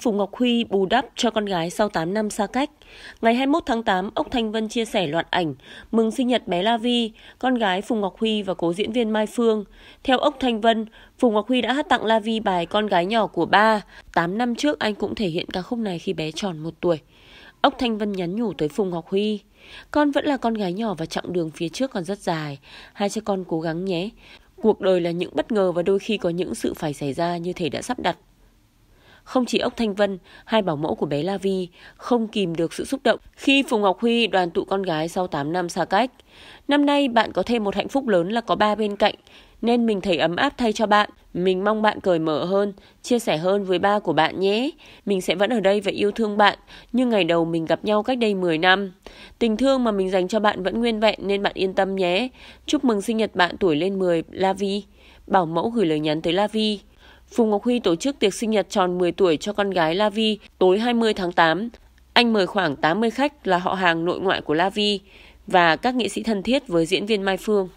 Phùng Ngọc Huy bù đắp cho con gái sau 8 năm xa cách. Ngày 21 tháng 8, Ốc Thanh Vân chia sẻ loạt ảnh mừng sinh nhật bé La Vi, con gái Phùng Ngọc Huy và cố diễn viên Mai Phương. Theo Ốc Thanh Vân, Phùng Ngọc Huy đã hát tặng La Vi bài Con gái nhỏ của ba. 8 năm trước anh cũng thể hiện ca khúc này khi bé tròn 1 tuổi. Ốc Thanh Vân nhắn nhủ tới Phùng Ngọc Huy, con vẫn là con gái nhỏ và chặng đường phía trước còn rất dài, hai cha con cố gắng nhé. Cuộc đời là những bất ngờ và đôi khi có những sự phải xảy ra như thể đã sắp đặt. Không chỉ ốc Thanh Vân, hai bảo mẫu của bé La Vi không kìm được sự xúc động khi Phùng Ngọc Huy đoàn tụ con gái sau 8 năm xa cách. Năm nay bạn có thêm một hạnh phúc lớn là có ba bên cạnh, nên mình thấy ấm áp thay cho bạn. Mình mong bạn cởi mở hơn, chia sẻ hơn với ba của bạn nhé. Mình sẽ vẫn ở đây và yêu thương bạn, như ngày đầu mình gặp nhau cách đây 10 năm. Tình thương mà mình dành cho bạn vẫn nguyên vẹn nên bạn yên tâm nhé. Chúc mừng sinh nhật bạn tuổi lên 10, La Vi. Bảo mẫu gửi lời nhắn tới La Vi. Phùng Ngọc Huy tổ chức tiệc sinh nhật tròn 10 tuổi cho con gái La Vi tối 20 tháng 8. Anh mời khoảng 80 khách là họ hàng nội ngoại của La Vi và các nghệ sĩ thân thiết với diễn viên Mai Phương.